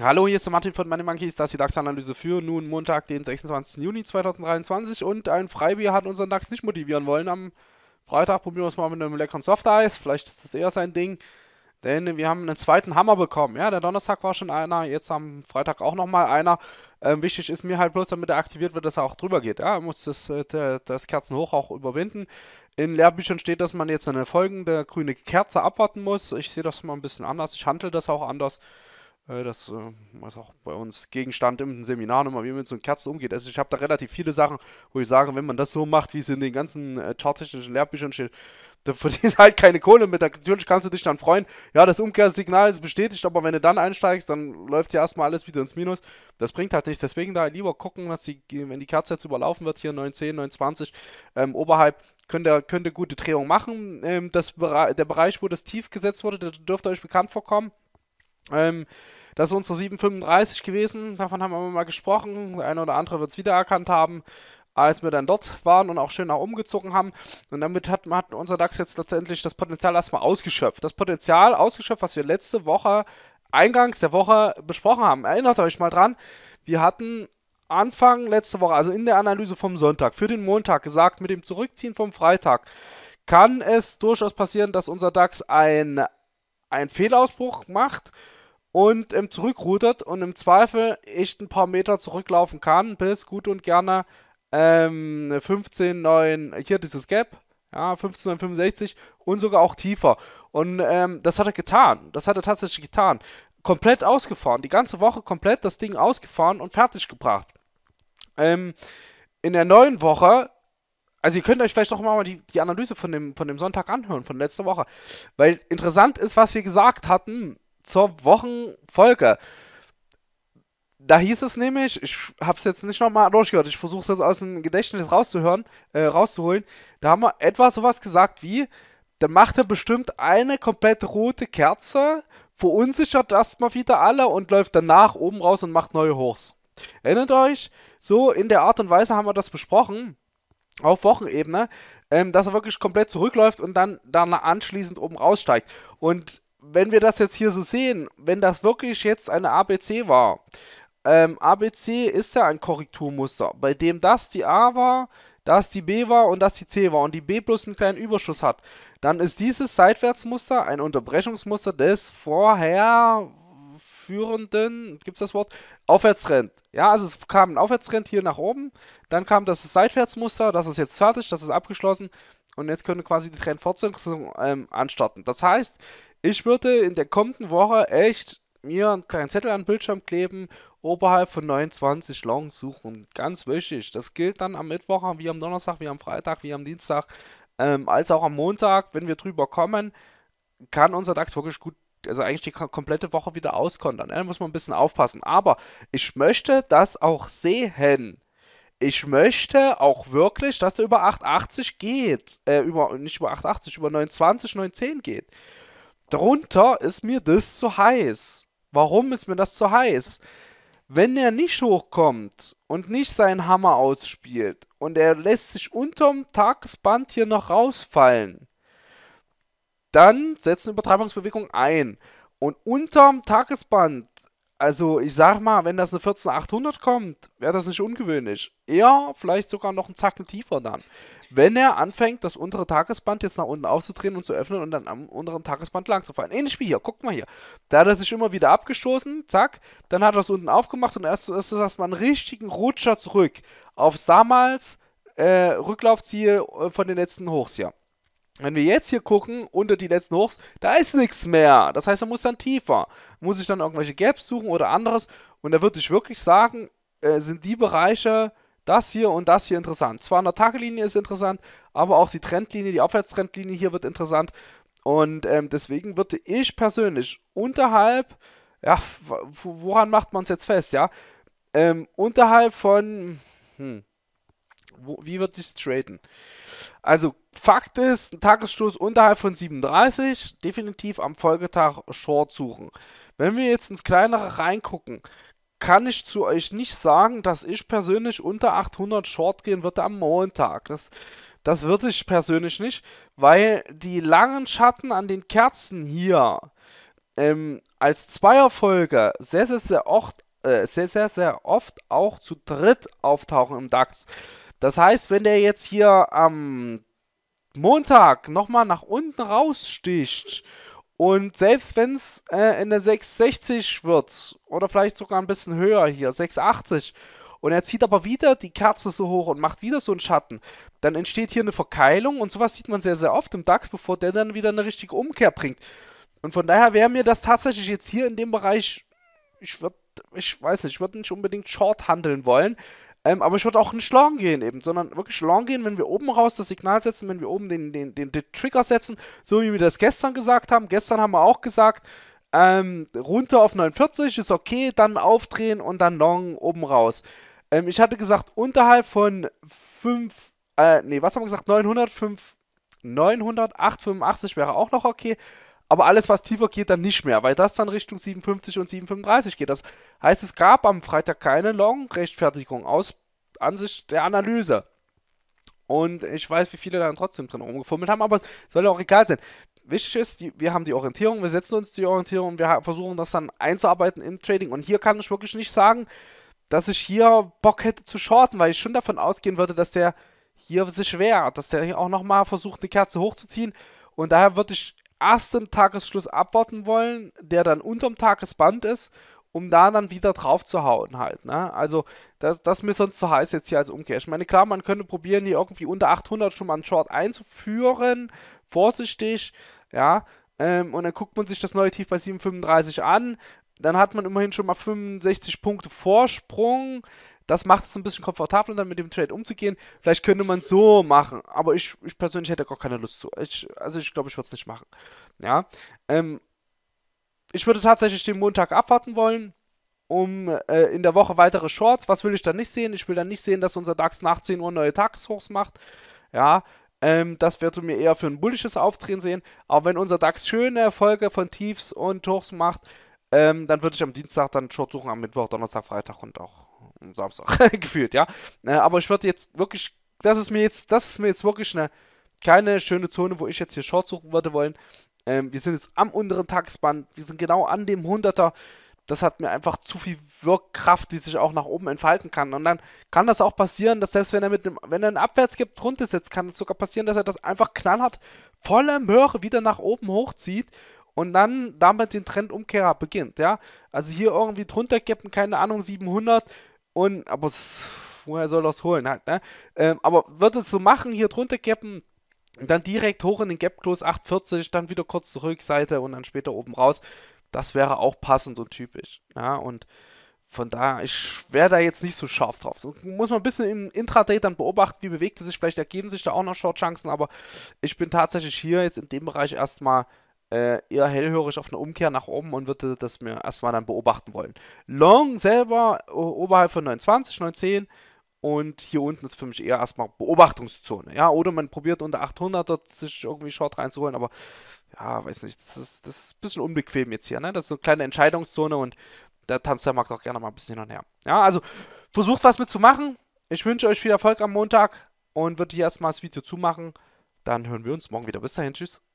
Hallo, hier ist der Martin von Money Monkeys, das ist die DAX-Analyse für nun Montag, den 26. Juni 2023 und ein Freibier hat unseren DAX nicht motivieren wollen. Am Freitag probieren wir es mal mit einem leckeren Soft-Eis, vielleicht ist das eher sein Ding, denn wir haben einen zweiten Hammer bekommen. Ja, der Donnerstag war schon einer, jetzt am Freitag auch nochmal einer. Ähm, wichtig ist mir halt bloß, damit er aktiviert wird, dass er auch drüber geht. Ja, er muss das, äh, das, das Kerzen auch überwinden. In Lehrbüchern steht, dass man jetzt eine folgende grüne Kerze abwarten muss. Ich sehe das mal ein bisschen anders. Ich handle das auch anders. Äh, das ist äh, auch bei uns Gegenstand im Seminar wie man mit so einer Kerze umgeht. Also ich habe da relativ viele Sachen, wo ich sage, wenn man das so macht, wie es in den ganzen äh, charttechnischen Lehrbüchern steht, dann verdienst halt keine Kohle mit. Natürlich kannst du dich dann freuen. Ja, das Umkehrsignal ist bestätigt, aber wenn du dann einsteigst, dann läuft ja erstmal alles wieder ins Minus. Das bringt halt nichts. Deswegen da lieber gucken, dass die, wenn die Kerze jetzt überlaufen wird, hier 910, 920 ähm, oberhalb, könnte, könnte gute Drehung machen. Ähm, das, der Bereich, wo das tief gesetzt wurde, der dürfte euch bekannt vorkommen. Ähm, das ist unsere 735 gewesen. Davon haben wir mal gesprochen. Der eine oder andere wird es wiedererkannt haben als wir dann dort waren und auch schön nach umgezogen haben. Und damit hat, hat unser DAX jetzt letztendlich das Potenzial erstmal ausgeschöpft. Das Potenzial ausgeschöpft, was wir letzte Woche, eingangs der Woche besprochen haben. Erinnert euch mal dran, wir hatten Anfang letzte Woche, also in der Analyse vom Sonntag für den Montag gesagt, mit dem Zurückziehen vom Freitag kann es durchaus passieren, dass unser DAX ein, ein Fehlausbruch macht und ähm, zurückrudert und im Zweifel echt ein paar Meter zurücklaufen kann, bis gut und gerne ähm, 15,9, hier dieses Gap, ja, 15,65 und sogar auch tiefer. Und ähm, das hat er getan, das hat er tatsächlich getan. Komplett ausgefahren, die ganze Woche komplett das Ding ausgefahren und fertig gebracht. Ähm, in der neuen Woche, also ihr könnt euch vielleicht noch mal die, die Analyse von dem, von dem Sonntag anhören, von letzter Woche. Weil interessant ist, was wir gesagt hatten zur Wochenfolge. Da hieß es nämlich, ich habe es jetzt nicht nochmal durchgehört, ich versuche es jetzt aus dem Gedächtnis rauszuhören, äh, rauszuholen. Da haben wir etwa sowas gesagt wie, da macht er bestimmt eine komplett rote Kerze, verunsichert erstmal wieder alle und läuft danach oben raus und macht neue Hochs. Erinnert euch? So in der Art und Weise haben wir das besprochen, auf Wochenebene, ähm, dass er wirklich komplett zurückläuft und dann danach anschließend oben raussteigt. Und wenn wir das jetzt hier so sehen, wenn das wirklich jetzt eine ABC war, ähm, ABC ist ja ein Korrekturmuster, bei dem das die A war, das die B war und das die C war und die B plus einen kleinen Überschuss hat, dann ist dieses Seitwärtsmuster ein Unterbrechungsmuster des vorher führenden, gibt es das Wort, Aufwärtstrend. Ja, also es kam ein Aufwärtstrend hier nach oben, dann kam das Seitwärtsmuster, das ist jetzt fertig, das ist abgeschlossen und jetzt könnte quasi die Trendfortsetzung ähm, anstarten. Das heißt, ich würde in der kommenden Woche echt mir einen kleinen Zettel an den Bildschirm kleben, oberhalb von 29 Long suchen. Ganz wichtig. Das gilt dann am Mittwoch, wie am Donnerstag, wie am Freitag, wie am Dienstag, ähm, als auch am Montag. Wenn wir drüber kommen, kann unser DAX wirklich gut also eigentlich die komplette Woche wieder auskontern. Ne? Da muss man ein bisschen aufpassen. Aber ich möchte das auch sehen. Ich möchte auch wirklich, dass der über 880 geht. Äh, über, nicht über 880, über 920, 910 geht. Drunter ist mir das zu heiß. Warum ist mir das zu heiß? Wenn er nicht hochkommt und nicht seinen Hammer ausspielt und er lässt sich unterm Tagesband hier noch rausfallen, dann setzt eine Übertreibungsbewegung ein. Und unterm Tagesband, also ich sag mal, wenn das eine 14800 kommt, wäre das nicht ungewöhnlich. Eher vielleicht sogar noch einen Zacken tiefer dann. Wenn er anfängt, das untere Tagesband jetzt nach unten aufzudrehen und zu öffnen und dann am unteren Tagesband lang zu fallen. Ähnlich wie hier, guck mal hier. Da hat er sich immer wieder abgestoßen, zack, dann hat er es unten aufgemacht und erst ist das mal einen richtigen Rutscher zurück aufs damals äh, Rücklaufziel äh, von den letzten Hochs hier wenn wir jetzt hier gucken, unter die letzten Hochs, da ist nichts mehr. Das heißt, man muss dann tiefer. Muss ich dann irgendwelche Gaps suchen oder anderes. Und da würde ich wirklich sagen, äh, sind die Bereiche, das hier und das hier interessant. Zwar an der Tagelinie ist interessant, aber auch die Trendlinie, die Aufwärtstrendlinie hier wird interessant. Und ähm, deswegen würde ich persönlich unterhalb, ja, woran macht man es jetzt fest, ja? Ähm, unterhalb von, hm, wo, wie würde ich es traden? Also Fakt ist, ein Tagesstoß unterhalb von 37, definitiv am Folgetag Short suchen. Wenn wir jetzt ins Kleinere reingucken, kann ich zu euch nicht sagen, dass ich persönlich unter 800 Short gehen würde am Montag. Das, das würde ich persönlich nicht, weil die langen Schatten an den Kerzen hier ähm, als Zweierfolge sehr, sehr, sehr oft, äh, sehr, sehr, sehr oft auch zu dritt auftauchen im DAX. Das heißt, wenn der jetzt hier am Montag nochmal nach unten raussticht und selbst wenn es äh, in der 660 wird oder vielleicht sogar ein bisschen höher hier, 680 und er zieht aber wieder die Kerze so hoch und macht wieder so einen Schatten, dann entsteht hier eine Verkeilung und sowas sieht man sehr, sehr oft im DAX, bevor der dann wieder eine richtige Umkehr bringt. Und von daher wäre mir das tatsächlich jetzt hier in dem Bereich, ich würde, ich weiß nicht, ich würde nicht unbedingt Short handeln wollen, ähm, aber ich würde auch nicht long gehen eben, sondern wirklich long gehen, wenn wir oben raus das Signal setzen, wenn wir oben den, den, den, den Trigger setzen, so wie wir das gestern gesagt haben. Gestern haben wir auch gesagt, ähm, runter auf 49 ist okay, dann aufdrehen und dann long oben raus. Ähm, ich hatte gesagt, unterhalb von 5, äh, nee, was haben wir gesagt, 900, 5, 900, 885 wäre auch noch okay aber alles, was tiefer geht, dann nicht mehr, weil das dann Richtung 7,50 und 7,35 geht. Das heißt, es gab am Freitag keine Long-Rechtfertigung aus Ansicht der Analyse. Und ich weiß, wie viele dann trotzdem drin rumgefummelt haben, aber es soll ja auch egal sein. Wichtig ist, die, wir haben die Orientierung, wir setzen uns die Orientierung und wir versuchen das dann einzuarbeiten im Trading. Und hier kann ich wirklich nicht sagen, dass ich hier Bock hätte zu shorten, weil ich schon davon ausgehen würde, dass der hier sich wehrt, dass der hier auch nochmal versucht, eine Kerze hochzuziehen. Und daher würde ich ersten Tagesschluss abwarten wollen, der dann unterm Tagesband ist, um da dann wieder drauf zu hauen halt. Ne? Also das, das mir sonst zu heiß jetzt hier als Umkehr. Ich meine, klar, man könnte probieren, hier irgendwie unter 800 schon mal einen Short einzuführen, vorsichtig, ja, ähm, und dann guckt man sich das neue Tief bei 7,35 an, dann hat man immerhin schon mal 65 Punkte Vorsprung, das macht es ein bisschen komfortabler, dann mit dem Trade umzugehen. Vielleicht könnte man es so machen, aber ich, ich persönlich hätte gar keine Lust zu. Ich, also ich glaube, ich würde es nicht machen. Ja. Ähm, ich würde tatsächlich den Montag abwarten wollen um äh, in der Woche weitere Shorts. Was will ich dann nicht sehen? Ich will dann nicht sehen, dass unser DAX nach 10 Uhr neue Tageshochs macht. Ja, ähm, das wird mir eher für ein bullisches Aufdrehen sehen. Aber wenn unser DAX schöne Erfolge von Tiefs und Hochs macht, ähm, dann würde ich am Dienstag dann Short suchen, am Mittwoch, Donnerstag, Freitag und auch Samstag gefühlt, ja. Äh, aber ich würde jetzt wirklich, das ist mir jetzt, das ist mir jetzt wirklich eine, keine schöne Zone, wo ich jetzt hier Short suchen würde wollen. Ähm, wir sind jetzt am unteren Tagesband, wir sind genau an dem 100er. Das hat mir einfach zu viel Wirkkraft, die sich auch nach oben entfalten kann. Und dann kann das auch passieren, dass selbst wenn er mit einem, wenn er einen Abwärtsgibt drunter sitzt, kann es sogar passieren, dass er das einfach knallhart voller Möhre wieder nach oben hochzieht und dann damit den Trendumkehrer beginnt, ja. Also hier irgendwie drunter kippen, keine Ahnung, 700, und, aber es, woher soll er es holen halt, ne? Ähm, aber wird es so machen, hier drunter cappen, dann direkt hoch in den Gap Close 840, dann wieder kurz zur Rückseite und dann später oben raus. Das wäre auch passend und typisch. Ja, und von da, ich wäre da jetzt nicht so scharf drauf. So, muss man ein bisschen im Intraday dann beobachten, wie bewegt es sich. Vielleicht ergeben sich da auch noch Short-Chancen, aber ich bin tatsächlich hier jetzt in dem Bereich erstmal äh, eher hellhörig auf eine Umkehr nach oben und würde das mir erstmal dann beobachten wollen. Long selber oberhalb von 29, 910 und hier unten ist für mich eher erstmal Beobachtungszone. Ja, oder man probiert unter 800 sich irgendwie Short reinzuholen, aber ja, weiß nicht, das ist, das ist ein bisschen unbequem jetzt hier. Ne? Das ist so eine kleine Entscheidungszone und da tanzt der Markt auch gerne mal ein bisschen hin und her. Ja, also versucht was mitzumachen. Ich wünsche euch viel Erfolg am Montag und würde hier erstmal das Video zumachen. Dann hören wir uns morgen wieder. Bis dahin, tschüss.